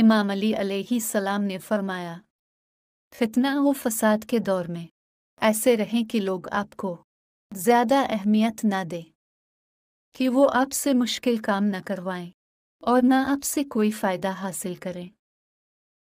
इमाम अली सलाम ने फरमाया फितना व फसाद के दौर में ऐसे रहें कि लोग आपको ज़्यादा अहमियत ना दें कि वो आपसे मुश्किल काम न करवाएं और न आपसे कोई फ़ायदा हासिल करें